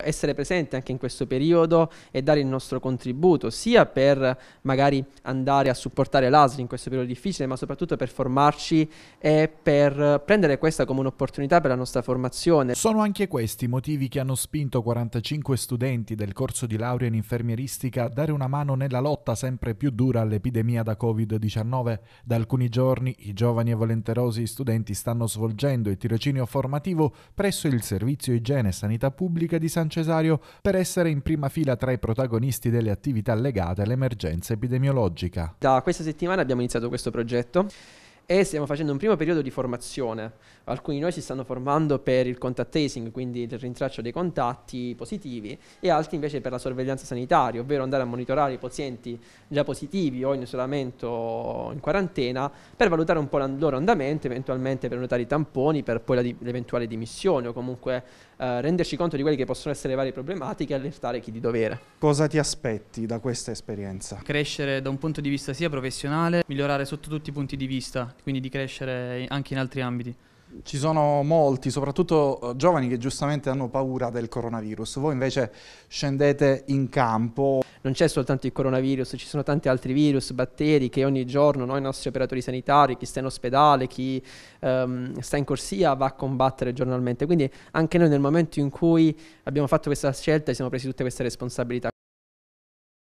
essere presente anche in questo periodo e dare il nostro contributo sia per magari andare a supportare l'ASL in questo periodo difficile ma soprattutto per formarci e per prendere questa come un'opportunità per la nostra formazione. Sono anche questi i motivi che hanno spinto 45 studenti del corso di laurea in infermieristica a dare una mano nella lotta sempre più dura all'epidemia da Covid-19. Da alcuni giorni i giovani e volenterosi studenti stanno svolgendo il tirocinio formativo presso il Servizio Igiene e Sanità Pubblica di San Cesario per essere in prima fila tra i protagonisti delle attività legate all'emergenza epidemiologica. Da questa settimana abbiamo iniziato questo progetto e stiamo facendo un primo periodo di formazione. Alcuni di noi si stanno formando per il contact tracing, quindi il rintraccio dei contatti positivi, e altri invece per la sorveglianza sanitaria, ovvero andare a monitorare i pazienti già positivi o in isolamento o in quarantena per valutare un po' il loro andamento, eventualmente per notare i tamponi per poi di- l'eventuale dimissione o comunque eh, renderci conto di quelle che possono essere le varie problematiche e allertare chi di dovere. Cosa ti aspetti da questa esperienza? Crescere da un punto di vista sia professionale, migliorare sotto tutti i punti di vista quindi di crescere anche in altri ambiti. Ci sono molti, soprattutto eh, giovani, che giustamente hanno paura del coronavirus. Voi invece scendete in campo. Non c'è soltanto il coronavirus, ci sono tanti altri virus, batteri che ogni giorno noi, i nostri operatori sanitari, chi sta in ospedale, chi um, sta in corsia, va a combattere giornalmente. Quindi anche noi nel momento in cui abbiamo fatto questa scelta ci siamo presi tutte queste responsabilità.